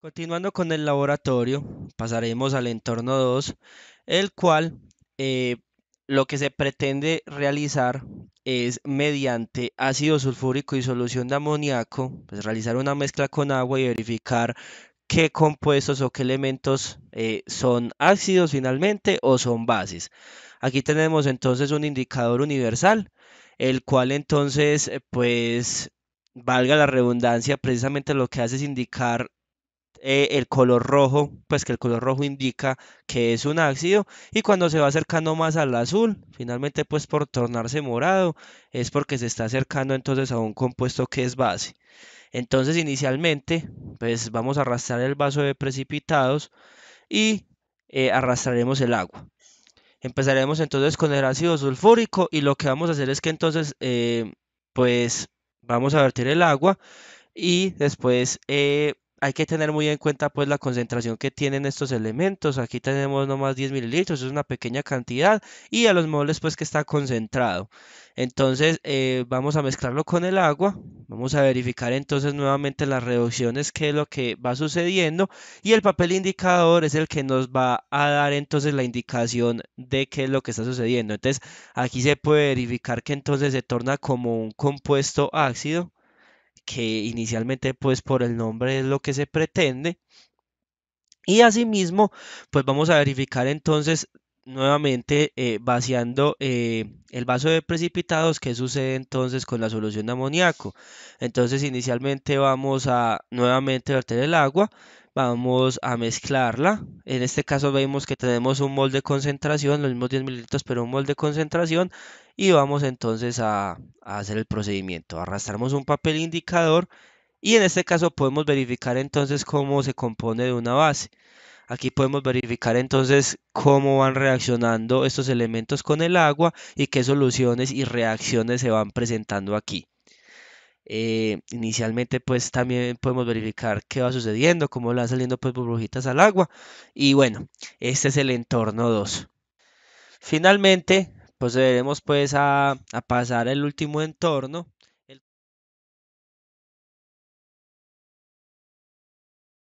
Continuando con el laboratorio, pasaremos al entorno 2, el cual eh, lo que se pretende realizar es mediante ácido sulfúrico y solución de amoníaco, pues realizar una mezcla con agua y verificar qué compuestos o qué elementos eh, son ácidos finalmente o son bases. Aquí tenemos entonces un indicador universal, el cual entonces pues valga la redundancia, precisamente lo que hace es indicar eh, el color rojo, pues que el color rojo indica que es un ácido y cuando se va acercando más al azul, finalmente pues por tornarse morado, es porque se está acercando entonces a un compuesto que es base. Entonces inicialmente pues vamos a arrastrar el vaso de precipitados y eh, arrastraremos el agua. Empezaremos entonces con el ácido sulfúrico y lo que vamos a hacer es que entonces eh, pues vamos a vertir el agua y después hay que tener muy en cuenta pues la concentración que tienen estos elementos. Aquí tenemos nomás 10 mililitros, es una pequeña cantidad y a los moles pues que está concentrado. Entonces eh, vamos a mezclarlo con el agua, vamos a verificar entonces nuevamente las reducciones, que es lo que va sucediendo y el papel indicador es el que nos va a dar entonces la indicación de qué es lo que está sucediendo. Entonces aquí se puede verificar que entonces se torna como un compuesto ácido que inicialmente pues por el nombre es lo que se pretende. Y asimismo, pues vamos a verificar entonces nuevamente eh, vaciando eh, el vaso de precipitados, que sucede entonces con la solución de amoníaco? Entonces inicialmente vamos a nuevamente verter el agua, vamos a mezclarla. En este caso vemos que tenemos un mol de concentración, los mismos 10 mililitros, pero un mol de concentración. Y vamos entonces a, hacer el procedimiento. Arrastramos un papel indicador y en este caso podemos verificar entonces cómo se compone de una base. Aquí podemos verificar entonces cómo van reaccionando estos elementos con el agua y qué soluciones y reacciones se van presentando aquí. Eh, inicialmente pues también podemos verificar qué va sucediendo, cómo le van saliendo pues burbujitas al agua. Y bueno, este es el entorno 2. Finalmente procederemos pues a, a pasar el último entorno